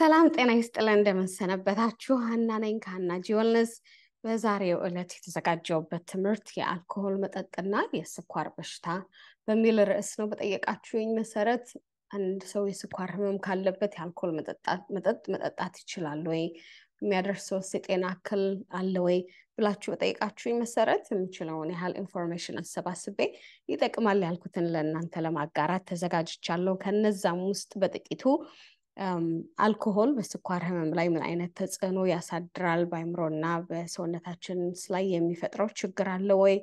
ሰላም ጤና ይስጥለን እንደምንሰነበታችሁ። ሀና ነኝ ከሀና ጂወልነስ። በዛሬው ዕለት የተዘጋጀውበት ትምህርት የአልኮሆል መጠጥና የስኳር በሽታ በሚል ርዕስ ነው። በጠየቃችሁኝ መሰረት አንድ ሰው የስኳር ህመም ካለበት የአልኮል መጠጥ መጠጣት ይችላል ወይ፣ የሚያደርሰው የጤና እክል አለ ወይ ብላችሁ በጠየቃችሁኝ መሰረት የምችለውን ያህል ኢንፎርሜሽን አሰባስቤ ይጠቅማል ያልኩትን ለእናንተ ለማጋራት ተዘጋጅቻለሁ። ከነዛም ውስጥ በጥቂቱ አልኮሆል በስኳር ህመም ላይ ምን አይነት ተጽዕኖ ያሳድራል? በአይምሮና በሰውነታችን ላይ የሚፈጥረው ችግር አለ ወይ?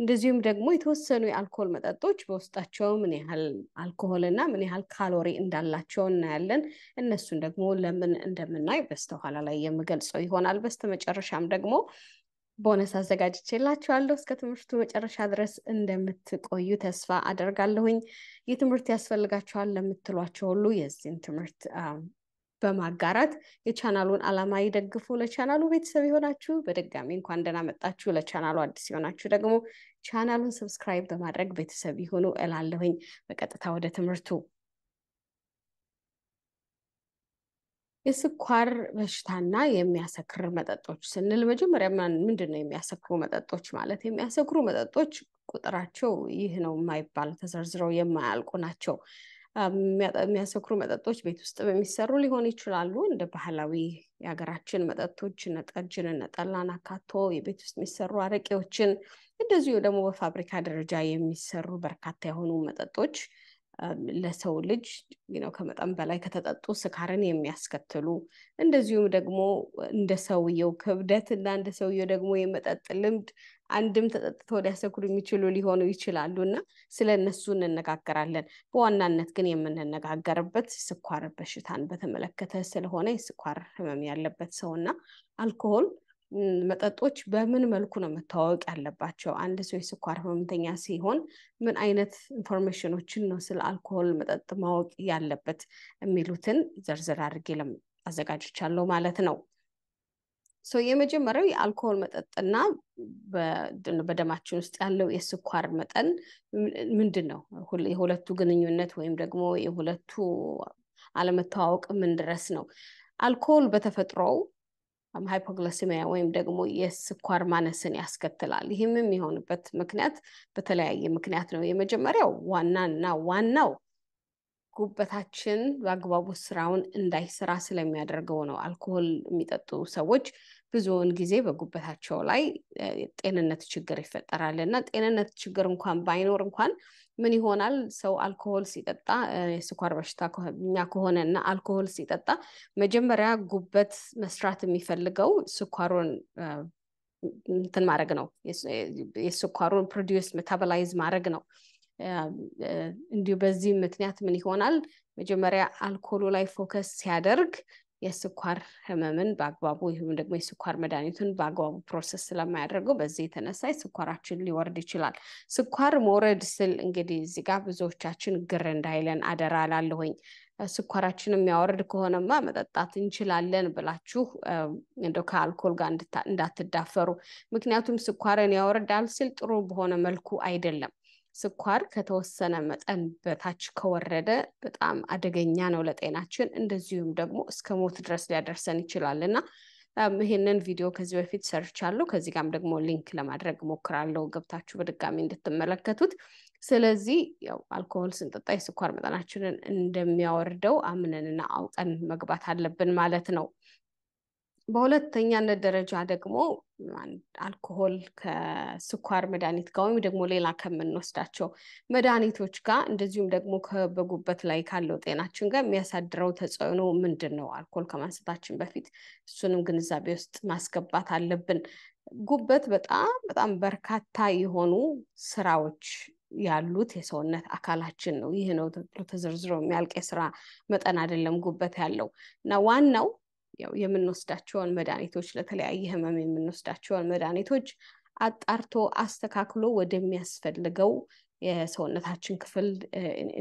እንደዚሁም ደግሞ የተወሰኑ የአልኮሆል መጠጦች በውስጣቸው ምን ያህል አልኮሆል እና ምን ያህል ካሎሪ እንዳላቸው እናያለን። እነሱን ደግሞ ለምን እንደምናይ በስተኋላ ላይ የምገልጸው ይሆናል። በስተመጨረሻም ደግሞ ቦነስ አዘጋጅቼላችኋለሁ። እስከ ትምህርቱ መጨረሻ ድረስ እንደምትቆዩ ተስፋ አደርጋለሁኝ። ይህ ትምህርት ያስፈልጋችኋል ለምትሏቸው ሁሉ የዚህን ትምህርት በማጋራት የቻናሉን አላማ ይደግፉ። ለቻናሉ ቤተሰብ የሆናችሁ በደጋሚ እንኳን ደህና መጣችሁ። ለቻናሉ አዲስ የሆናችሁ ደግሞ ቻናሉን ሰብስክራይብ በማድረግ ቤተሰብ ይሆኑ እላለሁኝ። በቀጥታ ወደ ትምህርቱ የስኳር በሽታና የሚያሰክር መጠጦች ስንል መጀመሪያ ምንድን ነው የሚያሰክሩ መጠጦች ማለት? የሚያሰክሩ መጠጦች ቁጥራቸው ይህ ነው የማይባል ተዘርዝረው የማያልቁ ናቸው። የሚያሰክሩ መጠጦች ቤት ውስጥ የሚሰሩ ሊሆን ይችላሉ። እንደ ባህላዊ የሀገራችን መጠጦች እነ ጠጅን እነ ጠላን አካቶ የቤት ውስጥ የሚሰሩ አረቄዎችን፣ እንደዚሁ ደግሞ በፋብሪካ ደረጃ የሚሰሩ በርካታ የሆኑ መጠጦች ለሰው ልጅ ነው ከመጠን በላይ ከተጠጡ ስካርን የሚያስከትሉ እንደዚሁም ደግሞ እንደ ሰውየው ክብደት እና እንደ ሰውየው ደግሞ የመጠጥ ልምድ አንድም ተጠጥተው ሊያሰክሩ የሚችሉ ሊሆኑ ይችላሉ እና ስለ እነሱ እንነጋገራለን። በዋናነት ግን የምንነጋገርበት ስኳር በሽታን በተመለከተ ስለሆነ የስኳር ህመም ያለበት ሰው እና አልኮሆል መጠጦች በምን መልኩ ነው መታወቅ ያለባቸው? አንድ ሰው የስኳር ህመምተኛ ሲሆን ምን አይነት ኢንፎርሜሽኖችን ነው ስለ አልኮል መጠጥ ማወቅ ያለበት የሚሉትን ዝርዝር አድርጌ አዘጋጅቻለሁ ማለት ነው። የመጀመሪያው የአልኮል መጠጥና በደማችን ውስጥ ያለው የስኳር መጠን ምንድን ነው? የሁለቱ ግንኙነት ወይም ደግሞ የሁለቱ አለመተዋወቅ ምን ድረስ ነው? አልኮል በተፈጥሮው ሃይፖግሎሲሚያ um, ወይም ደግሞ የስኳር ማነስን ያስከትላል። ይህም የሚሆንበት ምክንያት በተለያየ ምክንያት ነው። የመጀመሪያው ዋናና ዋናው ጉበታችን በአግባቡ ስራውን እንዳይሰራ ስለሚያደርገው ነው። አልኮሆል የሚጠጡ ሰዎች ብዙውን ጊዜ በጉበታቸው ላይ ጤንነት ችግር ይፈጠራል እና ጤንነት ችግር እንኳን ባይኖር እንኳን ምን ይሆናል? ሰው አልኮሆል ሲጠጣ የስኳር በሽታ እኛ ከሆነ እና አልኮሆል ሲጠጣ መጀመሪያ ጉበት መስራት የሚፈልገው ስኳሩን እንትን ማድረግ ነው። የስኳሩን ፕሮዲውስ ሜታቦላይዝ ማድረግ ነው። እንዲሁ በዚህ ምክንያት ምን ይሆናል መጀመሪያ አልኮሉ ላይ ፎከስ ሲያደርግ የስኳር ህመምን በአግባቡ ወይም ደግሞ የስኳር መድኃኒቱን በአግባቡ ፕሮሰስ ስለማያደርገው በዚህ የተነሳ ስኳራችን ሊወርድ ይችላል። ስኳር መውረድ ስል እንግዲህ እዚህ ጋር ብዙዎቻችን ግር እንዳይለን አደራ ላለሁኝ ስኳራችን የሚያወርድ ከሆነማ መጠጣት እንችላለን ብላችሁ እንደው ከአልኮል ጋር እንዳትዳፈሩ። ምክንያቱም ስኳርን ያወርዳል ስል ጥሩ በሆነ መልኩ አይደለም። ስኳር ከተወሰነ መጠን በታች ከወረደ በጣም አደገኛ ነው ለጤናችን፣ እንደዚሁም ደግሞ እስከ ሞት ድረስ ሊያደርሰን ይችላል እና ይህንን ቪዲዮ ከዚህ በፊት ሰርቻለሁ። ከዚህ ጋርም ደግሞ ሊንክ ለማድረግ ሞክራለሁ ገብታችሁ በድጋሚ እንድትመለከቱት። ስለዚህ ያው አልኮሆል ስንጠጣ የስኳር መጠናችንን እንደሚያወርደው አምነንና አውቀን መግባት አለብን ማለት ነው። በሁለተኛነት ደረጃ ደግሞ አልኮሆል ከስኳር መድኃኒት ጋር ወይም ደግሞ ሌላ ከምንወስዳቸው መድኃኒቶች ጋር እንደዚሁም ደግሞ ከበጉበት ላይ ካለው ጤናችን ጋር የሚያሳድረው ተጽዕኖ ምንድን ነው? አልኮል ከማንሳታችን በፊት እሱንም ግንዛቤ ውስጥ ማስገባት አለብን። ጉበት በጣም በጣም በርካታ የሆኑ ስራዎች ያሉት የሰውነት አካላችን ነው። ይህ ነው ተብሎ ተዘርዝሮ የሚያልቅ የስራ መጠን አይደለም ጉበት ያለው እና ዋናው ያው የምንወስዳቸውን መድኃኒቶች ለተለያየ ህመም የምንወስዳቸውን መድኃኒቶች አጣርቶ አስተካክሎ ወደሚያስፈልገው የሰውነታችን ክፍል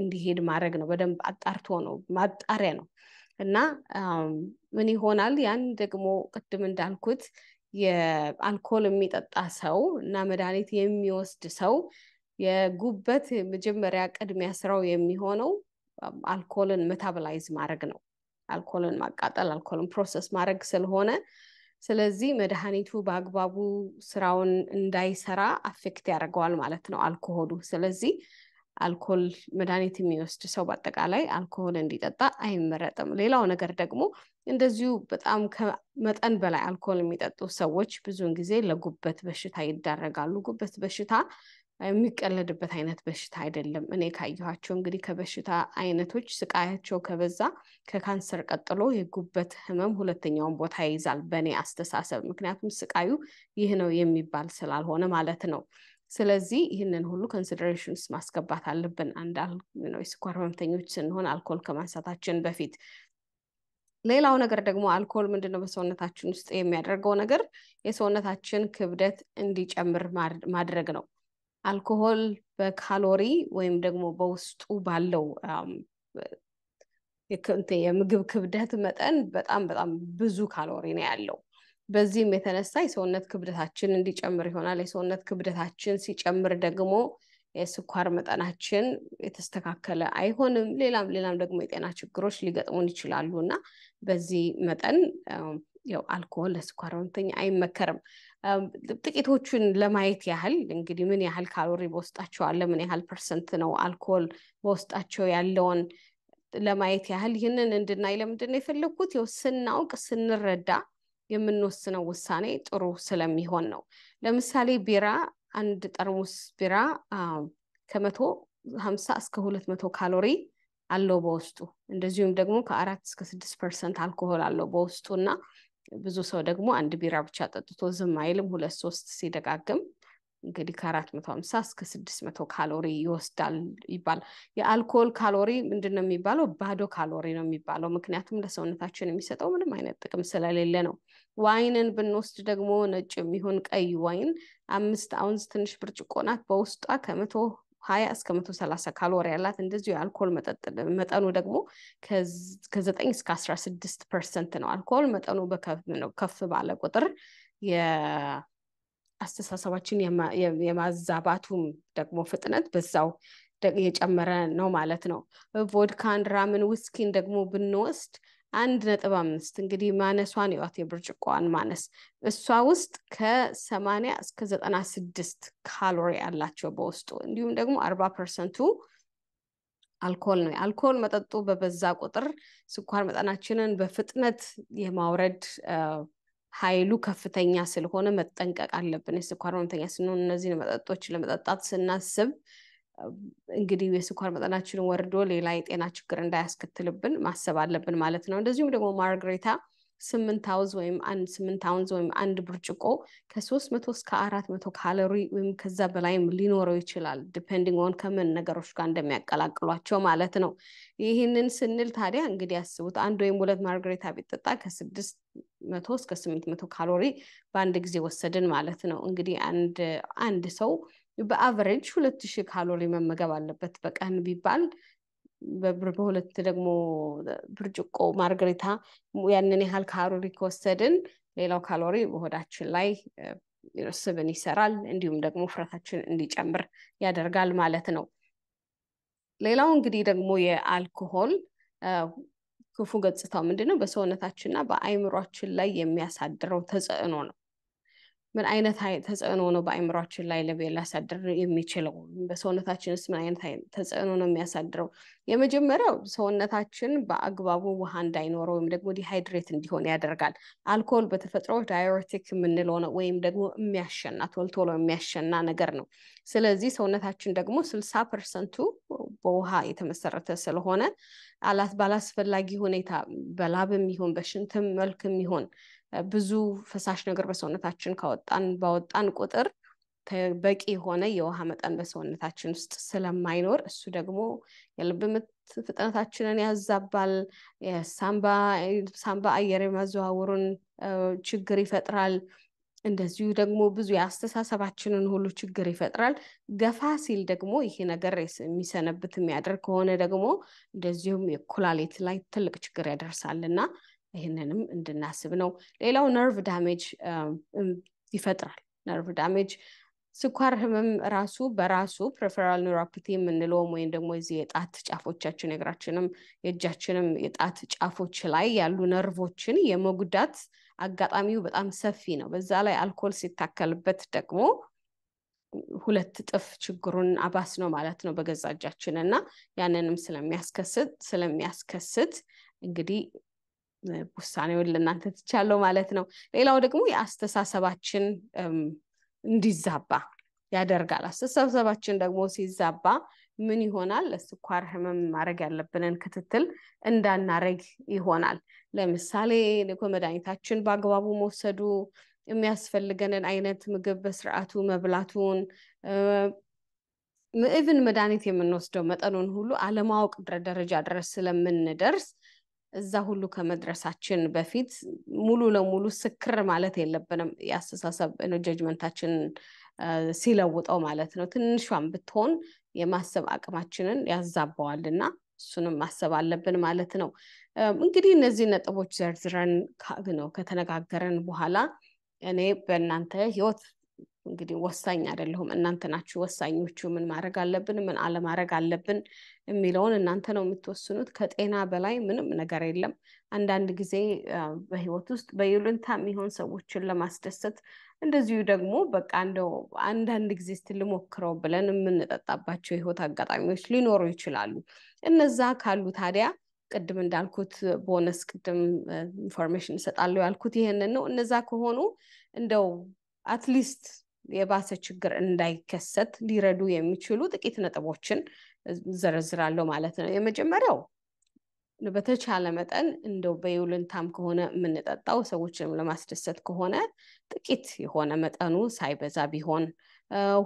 እንዲሄድ ማድረግ ነው። በደንብ አጣርቶ ነው፣ ማጣሪያ ነው እና ምን ይሆናል? ያን ደግሞ ቅድም እንዳልኩት የአልኮል የሚጠጣ ሰው እና መድኃኒት የሚወስድ ሰው የጉበት መጀመሪያ ቅድሚያ ስራው የሚሆነው አልኮልን መታብላይዝ ማድረግ ነው። አልኮልን ማቃጠል አልኮልን ፕሮሰስ ማድረግ ስለሆነ ስለዚህ መድኃኒቱ በአግባቡ ስራውን እንዳይሰራ አፌክት ያደርገዋል ማለት ነው አልኮሆሉ ስለዚህ አልኮል መድኃኒት የሚወስድ ሰው በአጠቃላይ አልኮሆል እንዲጠጣ አይመረጥም ሌላው ነገር ደግሞ እንደዚሁ በጣም ከመጠን በላይ አልኮል የሚጠጡ ሰዎች ብዙውን ጊዜ ለጉበት በሽታ ይዳረጋሉ ጉበት በሽታ የሚቀለድበት አይነት በሽታ አይደለም። እኔ ካየኋቸው እንግዲህ ከበሽታ አይነቶች ስቃያቸው ከበዛ ከካንሰር ቀጥሎ የጉበት ህመም ሁለተኛውን ቦታ ይይዛል በእኔ አስተሳሰብ። ምክንያቱም ስቃዩ ይህ ነው የሚባል ስላልሆነ ማለት ነው። ስለዚህ ይህንን ሁሉ ኮንሲደሬሽንስ ማስገባት አለብን። አንድ የስኳር ህመምተኞች ስንሆን አልኮል ከማንሳታችን በፊት ሌላው ነገር ደግሞ አልኮል ምንድነው በሰውነታችን ውስጥ የሚያደርገው ነገር የሰውነታችን ክብደት እንዲጨምር ማድረግ ነው። አልኮሆል በካሎሪ ወይም ደግሞ በውስጡ ባለው የምግብ ክብደት መጠን በጣም በጣም ብዙ ካሎሪ ነው ያለው። በዚህም የተነሳ የሰውነት ክብደታችን እንዲጨምር ይሆናል። የሰውነት ክብደታችን ሲጨምር ደግሞ የስኳር መጠናችን የተስተካከለ አይሆንም። ሌላም ሌላም ደግሞ የጤና ችግሮች ሊገጥሙን ይችላሉ እና በዚህ መጠን ያው አልኮሆል ለስኳር ህመምተኛ አይመከርም። ጥቂቶቹን ለማየት ያህል እንግዲህ ምን ያህል ካሎሪ በውስጣቸው አለ፣ ምን ያህል ፐርሰንት ነው አልኮል በውስጣቸው ያለውን ለማየት ያህል ይህንን እንድናይ ለምንድን ነው የፈለግኩት? ያው ስናውቅ ስንረዳ የምንወስነው ውሳኔ ጥሩ ስለሚሆን ነው። ለምሳሌ ቢራ አንድ ጠርሙስ ቢራ ከመቶ ሀምሳ እስከ ሁለት መቶ ካሎሪ አለው በውስጡ እንደዚሁም ደግሞ ከአራት እስከ ስድስት ፐርሰንት አልኮሆል አለው በውስጡ እና ብዙ ሰው ደግሞ አንድ ቢራ ብቻ ጠጥቶ ዝም አይልም። ሁለት ሶስት ሲደጋግም እንግዲህ ከአራት መቶ ሀምሳ እስከ ስድስት መቶ ካሎሪ ይወስዳል ይባላል። የአልኮል ካሎሪ ምንድን ነው የሚባለው? ባዶ ካሎሪ ነው የሚባለው። ምክንያቱም ለሰውነታችን የሚሰጠው ምንም አይነት ጥቅም ስለሌለ ነው። ዋይንን ብንወስድ ደግሞ ነጭ የሚሆን ቀይ ዋይን አምስት አውንስ ትንሽ ብርጭቆ ናት። በውስጧ ከመቶ ሀያ እስከ መቶ ሰላሳ ካሎሪ ያላት እንደዚሁ የአልኮል መጠኑ ደግሞ ከዘጠኝ እስከ አስራ ስድስት ፐርሰንት ነው። አልኮል መጠኑ ከፍ ባለ ቁጥር የአስተሳሰባችን የማዛባቱም ደግሞ ፍጥነት በዛው የጨመረ ነው ማለት ነው። ቮድካን፣ ራምን፣ ውስኪን ደግሞ ብንወስድ አንድ ነጥብ አምስት እንግዲህ ማነሷን ይዋት የብርጭቆዋን ማነስ እሷ ውስጥ ከሰማኒያ እስከ ዘጠና ስድስት ካሎሪ አላቸው በውስጡ እንዲሁም ደግሞ አርባ ፐርሰንቱ አልኮል ነው። አልኮል መጠጡ በበዛ ቁጥር ስኳር መጠናችንን በፍጥነት የማውረድ ኃይሉ ከፍተኛ ስለሆነ መጠንቀቅ አለብን። የስኳር ህመምተኛ ስንሆን እነዚህን መጠጦች ለመጠጣት ስናስብ እንግዲህ የስኳር መጠናችንን ወርዶ ሌላ የጤና ችግር እንዳያስከትልብን ማሰብ አለብን ማለት ነው። እንደዚሁም ደግሞ ማርግሬታ ስምንት አውዝ ወይም አንድ ስምንት አውንዝ ወይም አንድ ብርጭቆ ከሶስት መቶ እስከ አራት መቶ ካሎሪ ወይም ከዛ በላይም ሊኖረው ይችላል። ዲፔንዲንግ ኦን ከምን ነገሮች ጋር እንደሚያቀላቅሏቸው ማለት ነው። ይህንን ስንል ታዲያ እንግዲህ ያስቡት አንድ ወይም ሁለት ማርግሬታ ቢጠጣ ከስድስት መቶ እስከ ስምንት መቶ ካሎሪ በአንድ ጊዜ ወሰድን ማለት ነው። እንግዲህ አንድ አንድ ሰው በአቨሬጅ ሁለት ሺህ ካሎሪ መመገብ አለበት በቀን ቢባል በሁለት ደግሞ ብርጭቆ ማርገሪታ ያንን ያህል ካሎሪ ከወሰድን ሌላው ካሎሪ በሆዳችን ላይ ስብን ይሰራል፣ እንዲሁም ደግሞ ውፍረታችን እንዲጨምር ያደርጋል ማለት ነው። ሌላው እንግዲህ ደግሞ የአልኮሆል ክፉ ገጽታው ምንድን ነው? በሰውነታችንና በአይምሯችን ላይ የሚያሳድረው ተጽዕኖ ነው። ምን አይነት ተጽዕኖ ነው በአይምሯችን ላይ ለብ ሊያሳድር የሚችለው? ውስጥ ምን አይነት ተጽዕኖ ነው የሚያሳድረው? የመጀመሪያው ሰውነታችን በአግባቡ ውሃ እንዳይኖረው ወይም ደግሞ ዲሃይድሬት እንዲሆን ያደርጋል። አልኮል በተፈጥሮ ዳዩሬቲክ የምንለው ነው ወይም ደግሞ የሚያሸና ቶልቶሎ የሚያሸና ነገር ነው። ስለዚህ ሰውነታችን ደግሞ ስልሳ ፐርሰንቱ በውሃ የተመሰረተ ስለሆነ ባላስፈላጊ ሁኔታ በላብም ይሁን በሽንትም መልክም ይሁን ብዙ ፈሳሽ ነገር በሰውነታችን ካወጣን ባወጣን ቁጥር በቂ የሆነ የውሃ መጠን በሰውነታችን ውስጥ ስለማይኖር እሱ ደግሞ የልብ ምት ፍጥነታችንን ያዛባል፣ ሳምባ አየር የማዘዋወሩን ችግር ይፈጥራል። እንደዚሁ ደግሞ ብዙ የአስተሳሰባችንን ሁሉ ችግር ይፈጥራል። ገፋ ሲል ደግሞ ይሄ ነገር የሚሰነብት የሚያደርግ ከሆነ ደግሞ እንደዚሁም የኩላሊት ላይ ትልቅ ችግር ያደርሳል እና ይህንንም እንድናስብ ነው። ሌላው ነርቭ ዳሜጅ ይፈጥራል። ነርቭ ዳሜጅ ስኳር ህመም ራሱ በራሱ ፕሬፈራል ኒውሮፓቲ የምንለውም ወይም ደግሞ እዚህ የጣት ጫፎቻችን የእግራችንም የእጃችንም የጣት ጫፎች ላይ ያሉ ነርቮችን የመጉዳት አጋጣሚው በጣም ሰፊ ነው። በዛ ላይ አልኮል ሲታከልበት ደግሞ ሁለት ጥፍ ችግሩን አባስ ነው ማለት ነው በገዛ እጃችን እና ያንንም ስለሚያስከስት ስለሚያስከስት እንግዲህ ውሳኔውን ለእናንተ ትቻለው ማለት ነው። ሌላው ደግሞ የአስተሳሰባችን እንዲዛባ ያደርጋል። አስተሳሰባችን ደግሞ ሲዛባ ምን ይሆናል? ለስኳር ህመም ማድረግ ያለብንን ክትትል እንዳናረግ ይሆናል። ለምሳሌ መድኃኒታችን በአግባቡ መውሰዱ፣ የሚያስፈልገንን አይነት ምግብ በስርዓቱ መብላቱን ምዕብን መድኃኒት የምንወስደው መጠኑን ሁሉ አለማወቅ ደረጃ ድረስ ስለምንደርስ እዛ ሁሉ ከመድረሳችን በፊት ሙሉ ለሙሉ ስክር ማለት የለብንም። የአስተሳሰብ ጀጅመንታችን ሲለውጠው ማለት ነው። ትንሿን ብትሆን የማሰብ አቅማችንን ያዛበዋል እና እሱንም ማሰብ አለብን ማለት ነው። እንግዲህ እነዚህ ነጥቦች ዘርዝረን ነው ከተነጋገረን በኋላ እኔ በእናንተ ህይወት እንግዲህ ወሳኝ አይደለሁም፣ እናንተ ናችሁ ወሳኞቹ። ምን ማድረግ አለብን፣ ምን አለማድረግ አለብን የሚለውን እናንተ ነው የምትወስኑት። ከጤና በላይ ምንም ነገር የለም። አንዳንድ ጊዜ በህይወት ውስጥ በይሉንታ የሚሆን ሰዎችን ለማስደሰት እንደዚሁ ደግሞ በቃ እንደው አንዳንድ ጊዜ ስትል ልሞክረው ብለን የምንጠጣባቸው የህይወት አጋጣሚዎች ሊኖሩ ይችላሉ። እነዛ ካሉ ታዲያ ቅድም እንዳልኩት ቦነስ ቅድም ኢንፎርሜሽን እሰጣለሁ ያልኩት ይህንን ነው። እነዛ ከሆኑ እንደው አትሊስት የባሰ ችግር እንዳይከሰት ሊረዱ የሚችሉ ጥቂት ነጥቦችን ዘረዝራለሁ ማለት ነው። የመጀመሪያው በተቻለ መጠን እንደው በይውልንታም ከሆነ የምንጠጣው ሰዎችንም ለማስደሰት ከሆነ ጥቂት የሆነ መጠኑ ሳይበዛ ቢሆን።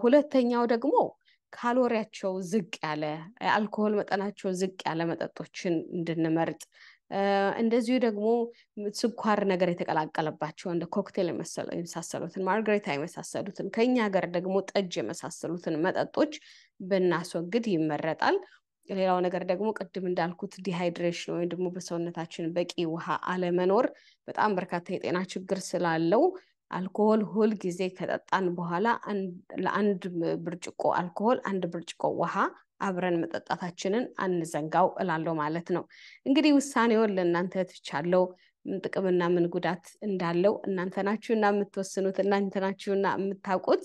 ሁለተኛው ደግሞ ካሎሪያቸው ዝቅ ያለ የአልኮሆል መጠናቸው ዝቅ ያለ መጠጦችን እንድንመርጥ እንደዚሁ ደግሞ ስኳር ነገር የተቀላቀለባቸው እንደ ኮክቴል የመሳሰሉትን ማርግሬታ የመሳሰሉትን ከኛ ሀገር ደግሞ ጠጅ የመሳሰሉትን መጠጦች ብናስወግድ ይመረጣል። ሌላው ነገር ደግሞ ቅድም እንዳልኩት ዲሃይድሬሽን ወይም ደግሞ በሰውነታችን በቂ ውሃ አለመኖር በጣም በርካታ የጤና ችግር ስላለው አልኮሆል ሁል ጊዜ ከጠጣን በኋላ ለአንድ ብርጭቆ አልኮሆል አንድ ብርጭቆ ውሃ አብረን መጠጣታችንን አንዘንጋው እላለው ማለት ነው። እንግዲህ ውሳኔውን ለእናንተ ትቻለው። ምን ጥቅምና ምን ጉዳት እንዳለው እናንተ ናችሁና የምትወስኑት እናንተ ናችሁና የምታውቁት።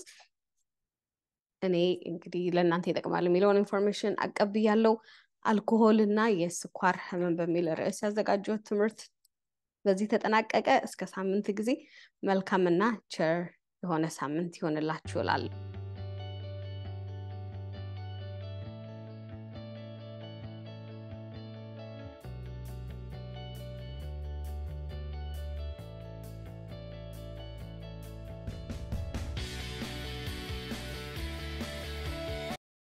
እኔ እንግዲህ ለእናንተ ይጠቅማል የሚለውን ኢንፎርሜሽን አቀብያለው። አልኮሆልና የስኳር ህመም በሚል ርዕስ ያዘጋጀት ትምህርት በዚህ ተጠናቀቀ። እስከ ሳምንት ጊዜ መልካምና ቸር የሆነ ሳምንት ይሆንላችሁ እላለሁ።